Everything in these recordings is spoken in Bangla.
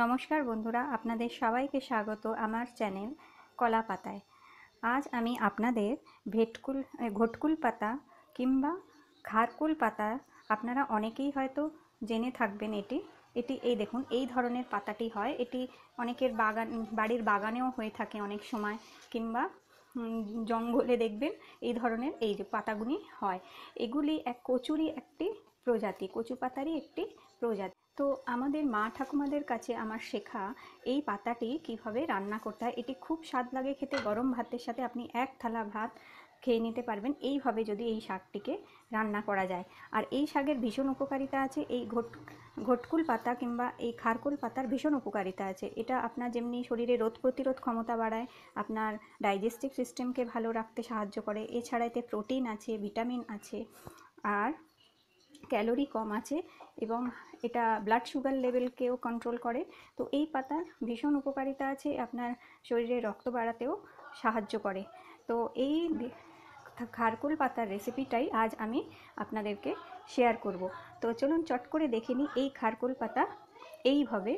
নমস্কার বন্ধুরা আপনাদের সবাইকে স্বাগত আমার চ্যানেল কলা পাতায় আজ আমি আপনাদের ভেটকুল ঘটকুল পাতা কিংবা খারকুল পাতা আপনারা অনেকেই হয়তো জেনে থাকবেন এটি এটি এই দেখুন এই ধরনের পাতাটি হয় এটি অনেকের বাগান বাড়ির বাগানেও হয়ে থাকে অনেক সময় কিংবা জঙ্গলে দেখবেন এই ধরনের এই যে পাতাগুলি হয় এগুলি এক কচুরি একটি প্রজাতি কচু পাতারই একটি প্রজাতি তো আমাদের মা ঠাকুমাদের কাছে আমার শেখা এই পাতাটি কিভাবে রান্না করতে হয় এটি খুব স্বাদ লাগে খেতে গরম ভাতের সাথে আপনি এক থালা ভাত খেয়ে নিতে পারবেন এইভাবে যদি এই শাকটিকে রান্না করা যায় আর এই শাকের ভীষণ উপকারিতা আছে এই ঘট ঘটকুল পাতা কিংবা এই খারকুল পাতার ভীষণ উপকারিতা আছে এটা আপনার যেমনি শরীরে রোধ প্রতিরোধ ক্ষমতা বাড়ায় আপনার ডাইজেস্টিভ সিস্টেমকে ভালো রাখতে সাহায্য করে এছাড়া এতে প্রোটিন আছে ভিটামিন আছে আর ক্যালোরি কম আছে এবং এটা ব্লাড সুগার লেভেলকেও কন্ট্রোল করে তো এই পাতার ভীষণ উপকারিতা আছে আপনার শরীরে রক্ত বাড়াতেও সাহায্য করে তো এই খারকুল পাতার রেসিপিটাই আজ আমি আপনাদেরকে শেয়ার করব তো চলুন চট করে দেখে নিই এই খারকুল পাতা এইভাবে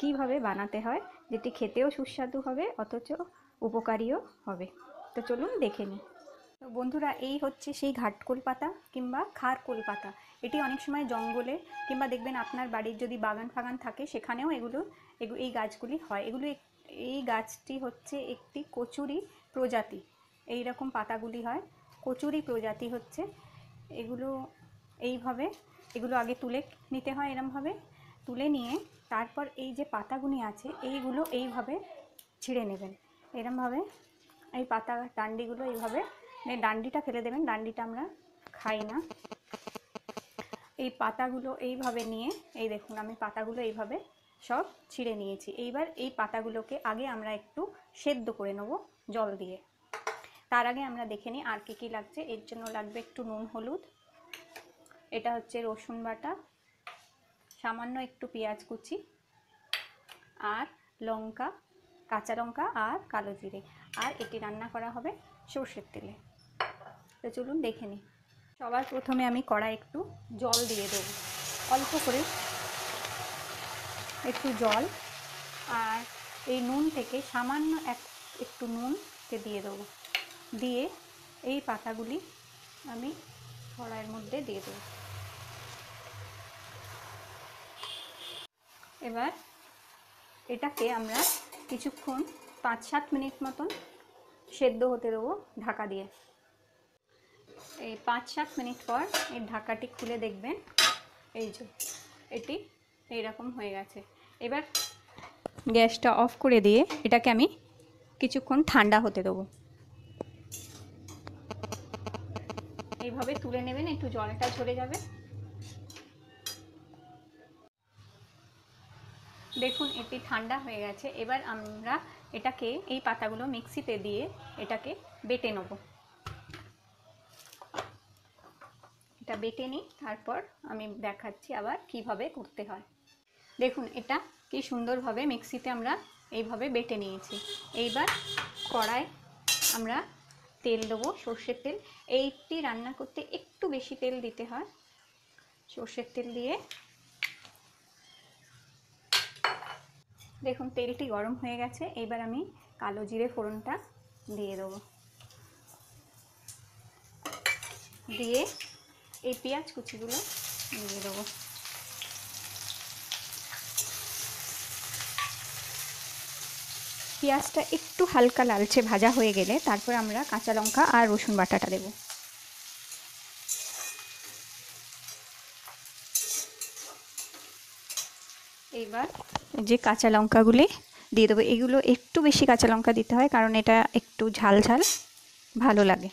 কিভাবে বানাতে হয় যেটি খেতেও সুস্বাদু হবে অথচ উপকারীও হবে তো চলুন দেখে নিই তো বন্ধুরা এই হচ্ছে সেই ঘাটকোল পাতা কিংবা খারকোল পাতা এটি অনেক সময় জঙ্গলে কিংবা দেখবেন আপনার বাড়ির যদি বাগান ফাগান থাকে সেখানেও এগুলো এই গাছগুলি হয় এগুলো এই গাছটি হচ্ছে একটি কচুরি প্রজাতি এই রকম পাতাগুলি হয় কচুরি প্রজাতি হচ্ছে এগুলো এইভাবে এগুলো আগে তুলে নিতে হয় এরমভাবে তুলে নিয়ে তারপর এই যে পাতাগুলি আছে এইগুলো এইভাবে ছিঁড়ে নেবেন এরমভাবে এই পাতা ডান্ডিগুলো এইভাবে মানে ডান্ডিটা ফেলে দেবেন ডান্ডিটা আমরা খাই না এই পাতাগুলো এইভাবে নিয়ে এই দেখুন আমি পাতাগুলো এইভাবে সব ছিঁড়ে নিয়েছি এইবার এই পাতাগুলোকে আগে আমরা একটু সেদ্ধ করে নেব জল দিয়ে তার আগে আমরা দেখে নিই আর কী কী লাগছে এর জন্য লাগবে একটু নুন হলুদ এটা হচ্ছে রসুন বাটা সামান্য একটু পেঁয়াজ কুচি আর লঙ্কা কাঁচা লঙ্কা আর কালো জিরে আর এটি রান্না করা হবে সর্ষের তেলে তো চলুন দেখে নিই সবার প্রথমে আমি কড়া একটু জল দিয়ে দেবো অল্প করে একটু জল আর এই নুন থেকে সামান্য এক একটু নুনকে দিয়ে দেবো দিয়ে এই পাতাগুলি আমি কড়াইয়ের মধ্যে দিয়ে দেবো এবার এটাকে আমরা কিছুক্ষণ পাঁচ সাত মিনিট মতন সেদ্ধ হতে দেবো ঢাকা দিয়ে এই পাঁচ সাত মিনিট পর এই ঢাকাটি খুলে দেখবেন এই যে এটি এইরকম হয়ে গেছে এবার গ্যাসটা অফ করে দিয়ে এটাকে আমি কিছুক্ষণ ঠান্ডা হতে দেবো এইভাবে তুলে নেবেন একটু জলটা ঝরে যাবে দেখুন এটি ঠান্ডা হয়ে গেছে এবার আমরা এটাকে এই পাতাগুলো মিক্সিতে দিয়ে এটাকে বেটে নেবো এটা বেটে নিই তারপর আমি দেখাচ্ছি আবার কিভাবে করতে হয় দেখুন এটা কি সুন্দরভাবে মিক্সিতে আমরা এইভাবে বেটে নিয়েছি এইবার কড়ায় আমরা তেল দেবো সর্ষের তেল এইটি রান্না করতে একটু বেশি তেল দিতে হয় সর্ষের তেল দিয়ে দেখুন তেলটি গরম হয়ে গেছে এবার আমি কালো জিরে ফোড়নটা দিয়ে দেবো দিয়ে এই পেঁয়াজ কুচিগুলো দিয়ে দেবো পেঁয়াজটা একটু হালকা লালচে ভাজা হয়ে গেলে তারপর আমরা কাঁচা লঙ্কা আর রসুন বাটাটা দেব এইবার যে কাঁচা লঙ্কাগুলি দিয়ে দেবো এগুলো একটু বেশি কাঁচা লঙ্কা দিতে হয় কারণ এটা একটু ঝাল ঝাল ভালো লাগে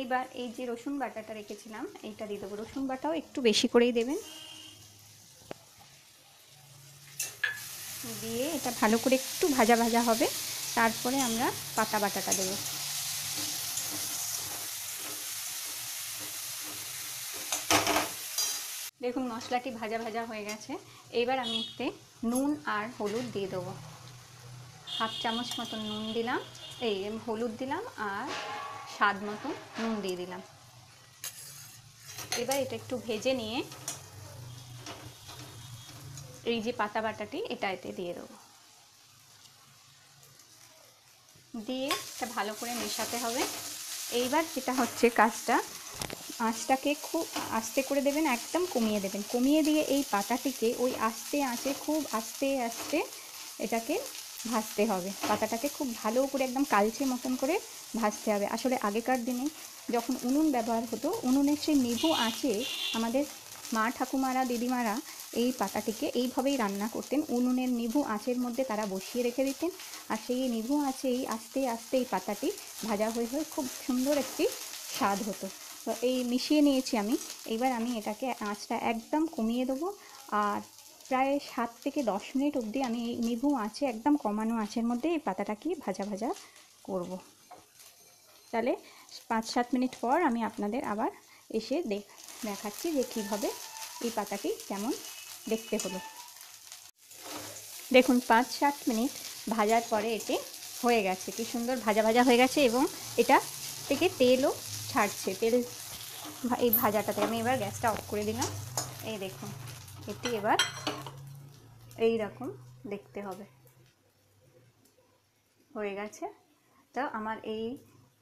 এইবার এই যে রসুন বাটাটা রেখেছিলাম এইটা দিয়ে দেবো রসুন বাটাও একটু বেশি করেই দেবেন দিয়ে এটা ভালো করে একটু ভাজা ভাজা হবে তারপরে আমরা পাতা বাটাটা দেবো দেখুন মশলাটি ভাজা ভাজা হয়ে গেছে এইবার আমি একটু নুন আর হলুদ দিয়ে দেবো হাফ চামচ মতো নুন দিলাম এই হলুদ দিলাম আর স্বাদ মতো নুন দিয়ে দিলাম এবার এটা একটু ভেজে নিয়ে এই যে পাতা বাটাটি এটা এতে দিয়ে দেবো দিয়ে এটা ভালো করে মেশাতে হবে এইবার যেটা হচ্ছে কাজটা আঁচটাকে খুব আস্তে করে দেবেন একদম কমিয়ে দেবেন কমিয়ে দিয়ে এই পাতাটিকে ওই আস্তে আঁচে খুব আস্তে আস্তে এটাকে ভাজতে হবে পাতাটাকে খুব ভালো করে একদম কালচে মতন করে ভাজতে হবে আসলে আগেকার দিনে যখন উনুন ব্যবহার হতো উনুনের সেই নেবু আঁচে আমাদের মা ঠাকুমারা দিদিমারা এই পাতাটিকে এইভাবেই রান্না করতেন উনুনের নিভু আঁচের মধ্যে তারা বসিয়ে রেখে দিতেন আর সেই নিভু আঁচেই আস্তে আস্তে এই পাতাটি ভাজা হয়ে হয়ে খুব সুন্দর একটি স্বাদ হতো তো এই মিশিয়ে নিয়েছি আমি এবার আমি এটাকে আঁচটা একদম কমিয়ে দেবো আর প্রায় সাত থেকে দশ মিনিট অবধি আমি এই নিভু আছে একদম কমানো আঁচের মধ্যে এই পাতাটাকে ভাজা ভাজা করব। তাহলে পাঁচ সাত মিনিট পর আমি আপনাদের আবার এসে দেখ দেখাচ্ছি যে কীভাবে এই পাতাটি কেমন দেখতে হলো দেখুন পাঁচ সাত মিনিট ভাজার পরে এটি হয়ে গেছে কি সুন্দর ভাজা ভাজা হয়ে গেছে এবং এটা থেকে তেলও ছাড়ছে তেল এই ভাজাটাতে আমি এবার গ্যাসটা অফ করে দিলাম এই দেখুন এটি এবার এই রকম দেখতে হবে হয়ে গেছে তো আমার এই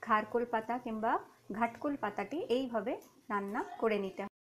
খারকোল পাতা কিংবা ঘাটকোল পাতাটি এইভাবে রান্না করে নিতে